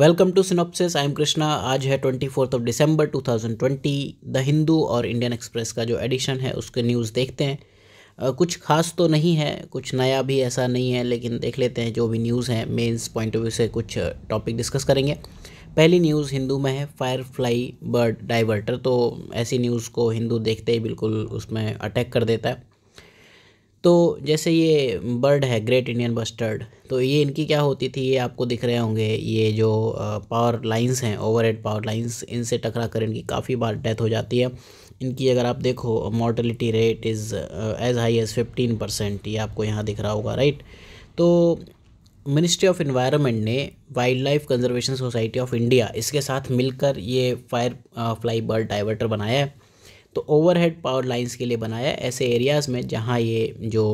welcome to synopsis I am Krishna आज है twenty fourth of December two thousand twenty the Hindu और Indian express का जो एडिशन है उसके न्यूज़ देखते हैं कुछ खास तो नहीं है कुछ नया भी ऐसा नहीं है लेकिन देख लेते हैं जो भी न्यूज़ हैं मेन्स पॉइंट ऑफ व्यू से कुछ टॉपिक डिस्कस करेंगे पहली न्यूज़ हिंदू में है फायर फ्लाई बर्ड डाइवर्टर तो ऐसी न्यूज़ को हिंदू देखते ही बिल्कुल उसमें अटैक कर देता है तो जैसे ये बर्ड है ग्रेट इंडियन बस्टर्ड तो ये इनकी क्या होती थी ये आपको दिख रहे होंगे ये जो पावर लाइंस हैं ओवरहेड पावर लाइंस इनसे टकरा कर इनकी काफ़ी बार डेथ हो जाती है इनकी अगर आप देखो mortality rate is as high as fifteen percent ये आपको यहाँ दिख रहा होगा राइट तो मिनिस्ट्री ऑफ इन्वायरमेंट ने Wildlife Conservation Society of India इसके साथ मिलकर ये फायर फ्लाई बर्ड डाइवर्टर बनाया है तो ओवरहेड पावर लाइंस के लिए बनाया ऐसे एरियाज़ में जहाँ ये जो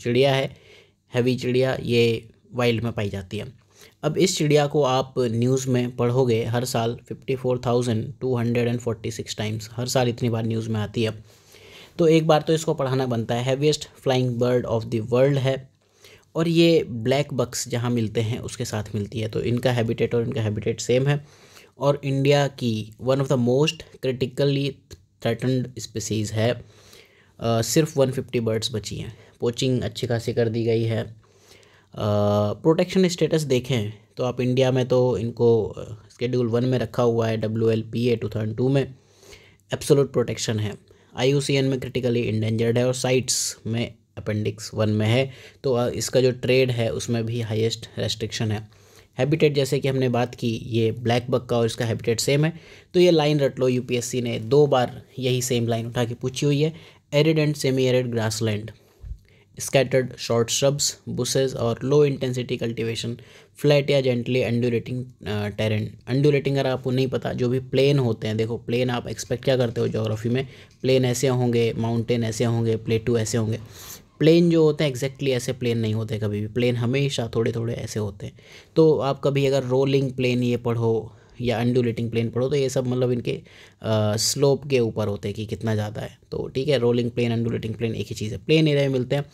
चिड़िया है हैवी चिड़िया ये वाइल्ड में पाई जाती है अब इस चिड़िया को आप न्यूज़ में पढ़ोगे हर साल fifty four thousand two hundred and forty six times हर साल इतनी बार न्यूज़ में आती है तो एक बार तो इसको पढ़ाना बनता है heaviest flying bird of the world है और ये ब्लैक बक्स जहाँ मिलते हैं उसके साथ मिलती है तो इनका हैबिटेट और इनका हैबिटेट सेम है और इंडिया की one of the most critically threatened species है आ, सिर्फ 150 बर्ड्स बची हैं पोचिंग अच्छी खासी कर दी गई है प्रोटेक्शन स्टेटस देखें तो आप इंडिया में तो इनको स्केड्यूल वन में रखा हुआ है W L P A two thousand two में एब्सोलूट प्रोटेक्शन है आई यू सी एन में क्रिटिकली इंडेंजर्ड है और साइट्स में अपेंडिक्स वन में है तो इसका जो ट्रेड है उसमें भी हाईएस्ट रेस्ट्रिक्शन है हैबिटेट जैसे कि हमने बात की ये ब्लैक बक का और इसका हैबिटेट सेम है तो ये लाइन रट लो यूपीएससी ने दो बार यही सेम लाइन उठा के पूछी हुई है arid and semi arid grassland scattered short shrubs bushes और लो इंटेंसिटी कल्टीवेशन फ्लैट या जेंटली अंडूरेटिंग टेरेन अंडूरेटिंग अगर आपको नहीं पता जो भी प्लेन होते हैं देखो प्लेन आप एक्सपेक्ट क्या करते हो जोग्राफी में प्लेन ऐसे होंगे माउंटेन ऐसे होंगे प्लेटू ऐसे होंगे प्लेन जो होते हैं एग्जैक्टली ऐसे प्लेन नहीं होते कभी भी प्लेन हमेशा थोड़े थोड़े ऐसे होते हैं तो आप कभी अगर रोलिंग प्लेन ये पढ़ो या अनडुलेटिंग प्लेन पढ़ो तो ये सब मतलब इनके आ, स्लोप के ऊपर होते हैं कि कितना ज़्यादा है तो ठीक है रोलिंग प्लेन अनडुलेटिंग प्लेन एक ही चीज़ है प्लेन एरिया में मिलते हैं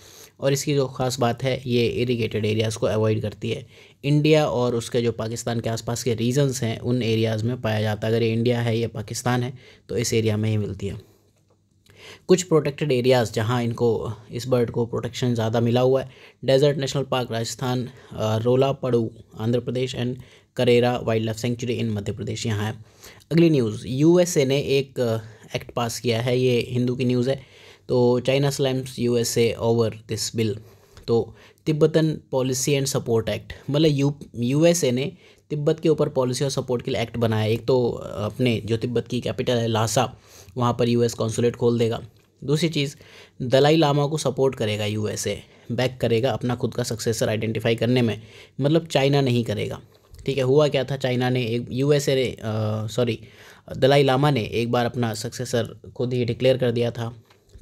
और इसकी जो खास बात है ये इरीगेटेड एरियाज़ को अवॉइड करती है इंडिया और उसके जो पाकिस्तान के आसपास के रीजन्स हैं उन एरियाज़ में पाया जाता है अगर ये इंडिया है या पाकिस्तान है तो इस एरिया में ही मिलती है कुछ प्रोटेक्टेड एरियाज़ जहाँ इनको इस बर्ड को प्रोटेक्शन ज़्यादा मिला हुआ है desert national park Rajasthan Rollapadu Andhra Pradesh and Karera wildlife sanctuary in Madhya Pradesh यहाँ है अगली न्यूज़ यूएसए ने एक एक्ट पास किया है ये हिंदू की न्यूज़ है तो China slams USA over this bill तो Tibetan policy and support act मतलब यू यूएसए ने तिब्बत के ऊपर पॉलिसी और सपोर्ट के लिए एक्ट बनाया एक तो अपने जो तिब्बत की कैपिटल है लासा वहाँ पर यूएस कॉन्सुलेट खोल देगा दूसरी चीज़ दलाई लामा को सपोर्ट करेगा यूएसए बैक करेगा अपना खुद का सक्सेसर आइडेंटिफाई करने में मतलब चाइना नहीं करेगा ठीक है हुआ क्या था चाइना ने एक यू ने सॉरी दलाई लामा ने एक बार अपना सक्सेसर खुद ही डिक्लेयर कर दिया था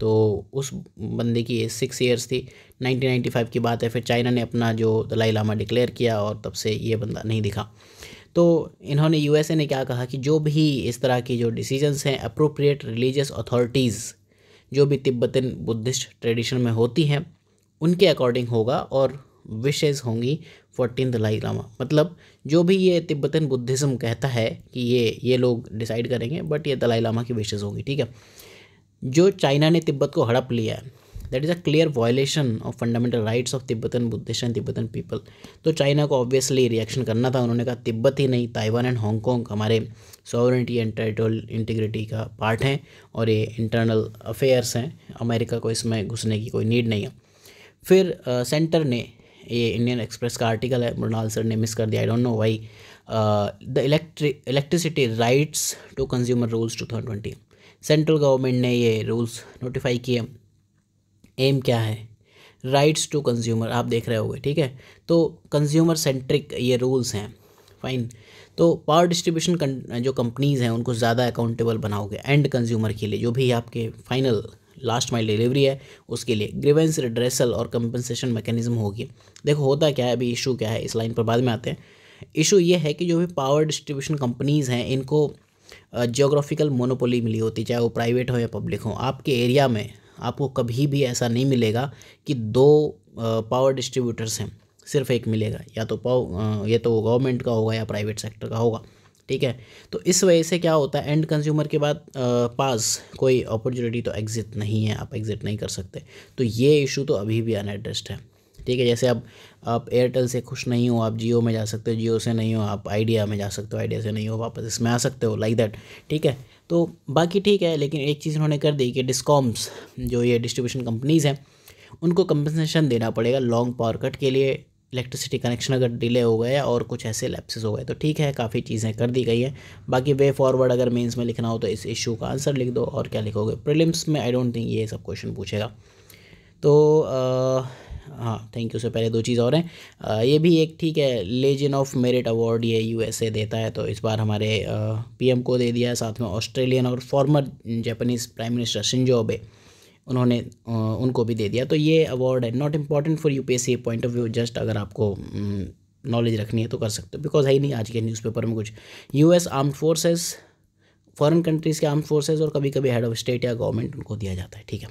तो उस बंदे की एज सिक्स ईयर्स थी 1995 की बात है फिर चाइना ने अपना जो दलाई लामा डिक्लेयर किया और तब से ये बंदा नहीं दिखा तो इन्होंने यूएसए ने क्या कहा कि जो भी इस तरह की जो डिसीजंस हैं अप्रोप्रिएट रिलीजियस अथॉरिटीज़ जो भी तिब्बतन बुद्धिस्ट ट्रेडिशन में होती हैं उनके अकॉर्डिंग होगा और विशेज़ होंगी फोर्टीन दलाई लामा मतलब जो भी ये तिब्बतन बुद्धिज़्म कहता है कि ये ये लोग डिसाइड करेंगे बट ये दलाई लामा की विशेज़ होंगी ठीक है जो चाइना ने तिब्बत को हड़प लिया है that is a clear violation of fundamental rights of Tibetan Buddhist and Tibetan people तो चाइना को ऑब्वियसली रिएक्शन करना था उन्होंने कहा तिब्बत ही नहीं ताइवान एंड हांगकॉन्ग हमारे सॉवरिटी एंड टेरिटोरियल इंटीग्रिटी का पार्ट हैं और ये इंटरनल अफेयर्स हैं अमेरिका को इसमें घुसने की कोई नीड नहीं है फिर सेंटर ने ये इंडियन एक्सप्रेस का आर्टिकल है मृणाल सर ने मिस कर दिया I don't know why the electric electricity rights to consumer rules two thousand twenty central government ने ये रूल्स नोटिफाई किए एम क्या है राइट्स टू कंज्यूमर आप देख रहे होगे ठीक है तो कंज्यूमर सेंट्रिक ये रूल्स हैं फाइन तो पावर डिस्ट्रीब्यूशन जो कंपनीज़ हैं उनको ज़्यादा अकाउंटेबल बनाओगे एंड कंज्यूमर के लिए जो भी आपके फाइनल लास्ट माइल डिलीवरी है उसके लिए ग्रीवेंस रिड्रेसल और कंपनसेशन मैकेनिज्म होगी देखो होता क्या है अभी इशू क्या है इस लाइन पर बाद में आते हैं इशू ये है कि जो भी पावर डिस्ट्रीब्यूशन कंपनीज़ हैं इनको जियोग्राफिकल मोनोपोली मिली होती चाहे वो प्राइवेट हो या पब्लिक हो आपके एरिया में आपको कभी भी ऐसा नहीं मिलेगा कि दो पावर डिस्ट्रीब्यूटर्स हैं सिर्फ एक मिलेगा या तो पाव या तो गवर्नमेंट का होगा या प्राइवेट सेक्टर का होगा ठीक है तो इस वजह से क्या होता है एंड कंज्यूमर के बाद पास कोई अपॉर्चुनिटी तो एग्ज़िट नहीं है आप एग्ज़िट नहीं कर सकते तो ये इशू तो अभी भी अनएड्रेस्ड है ठीक है जैसे अब आप एयरटेल से खुश नहीं हो आप जियो में जा सकते हो जियो से नहीं हो आप आइडिया में जा सकते हो आइडिया से नहीं हो वापस इसमें आ सकते हो लाइक दैट ठीक है तो बाकी ठीक है लेकिन एक चीज़ उन्होंने कर दी कि डिस्कॉम्स जो ये डिस्ट्रीब्यूशन कंपनीज़ हैं उनको कंपनसेशन देना पड़ेगा लॉन्ग पावर कट के लिए इलेक्ट्रिसिटी कनेक्शन अगर डिले हो गया और कुछ ऐसे लैप्सेस हो गए तो ठीक है काफ़ी चीज़ें कर दी गई हैं बाकी वे फॉरवर्ड अगर मेंस में लिखना हो तो इस इशू का आंसर लिख दो और क्या लिखोगे प्रीलिम्स में आई डोंट थिंक ये सब क्वेश्चन पूछेगा तो आ, हाँ थैंक यू से पहले दो चीज़ और हैं ये भी एक ठीक है लेजेंड ऑफ मेरिट अवार्ड ये यूएसए देता है तो इस बार हमारे पीएम को दे दिया है साथ में ऑस्ट्रेलियन और former Japanese prime minister Shinzo Abe उन्होंने उनको भी दे दिया तो ये अवार्ड है not important for you point of view just अगर आपको नॉलेज रखनी है तो कर सकते हो बिकॉज है ही नहीं आज के न्यूज़पेपर में कुछ US armed forces foreign countries के आर्म फोर्सेज और कभी कभी हेड ऑफ स्टेट या गवर्नमेंट उनको दिया जाता है ठीक है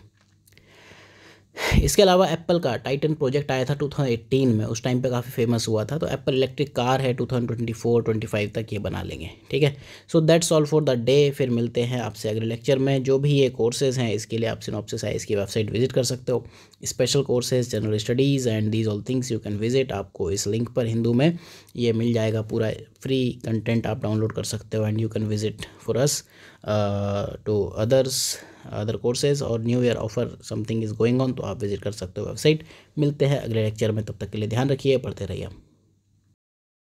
इसके अलावा एप्पल का टाइटन प्रोजेक्ट आया था 2018 में उस टाइम पे काफ़ी फेमस हुआ था तो एप्पल इलेक्ट्रिक कार है 2024 25 तक ये बना लेंगे ठीक है so that's all for the day फिर मिलते हैं आपसे अगले लेक्चर में जो भी ये कोर्सेज हैं इसके लिए आप सिनॉप्सिस आई की वेबसाइट विजिट कर सकते हो special courses general studies and these all things you can visit आपको इस लिंक पर हिंदू में ये मिल जाएगा पूरा फ्री कंटेंट आप डाउनलोड कर सकते हो and you can visit for us to others other courses और new year offer something is going on तो आप विजिट कर सकते हो वेबसाइट मिलते हैं अगले लेक्चर में तब तक के लिए ध्यान रखिए पढ़ते रहिए